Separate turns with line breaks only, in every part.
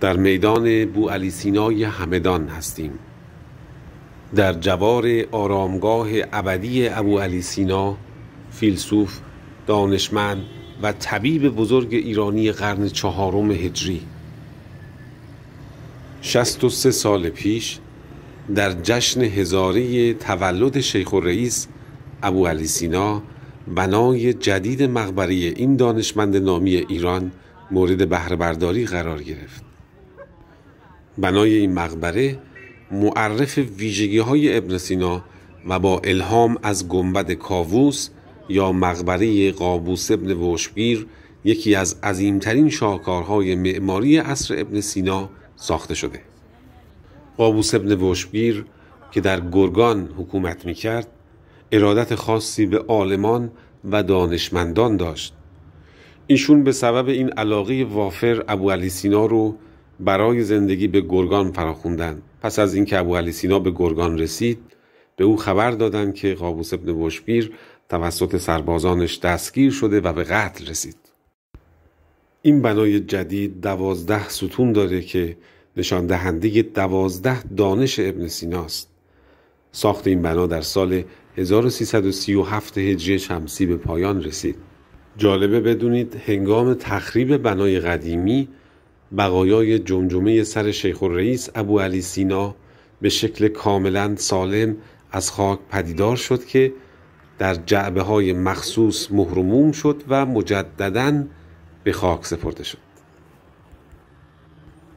در میدان بو علی سینای همدان هستیم در جوار آرامگاه ابدی ابو علی سینا فیلسوف دانشمند و طبیب بزرگ ایرانی قرن چهارم هجری 63 سال پیش در جشن هزاری تولد شیخ و رئیس ابو علی سینا بنای جدید مقبره این دانشمند نامی ایران مورد برداری قرار گرفت بنای این مقبره معرف ویژگی های ابن سینا و با الهام از گنبد کاووس یا مقبره قابوس ابن وشبیر یکی از عظیمترین شاهکارهای معماری عصر ابن سینا ساخته شده قابوس ابن وشبیر که در گرگان حکومت کرد ارادت خاصی به آلمان و دانشمندان داشت ایشون به سبب این علاقه وافر ابو علی سینا رو برای زندگی به گرگان فراخوندند پس از اینکه ابو علی سینا به گرگان رسید به او خبر دادند که قابوس ابن بشبیر توسط سربازانش دستگیر شده و به قتل رسید این بنای جدید دوازده ستون داره که نشان دهنده دوازده دانش ابن سیناست ساخت این بنا در سال 1337 هجری شمسی به پایان رسید جالبه بدونید هنگام تخریب بنای قدیمی بقایای جمجمه سر شیخ الرئیس ابو علی سینا به شکل کاملا سالم از خاک پدیدار شد که در جعبه های مخصوص مهرموم شد و مجددا به خاک سپرده شد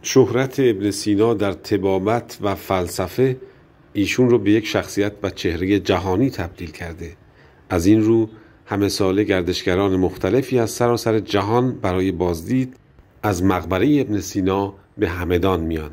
شهرت ابن سینا در تبابت و فلسفه ایشون رو به یک شخصیت و چهره جهانی تبدیل کرده از این رو همه ساله گردشگران مختلفی از سراسر جهان برای بازدید از مقبره ابن سینا به همدان میان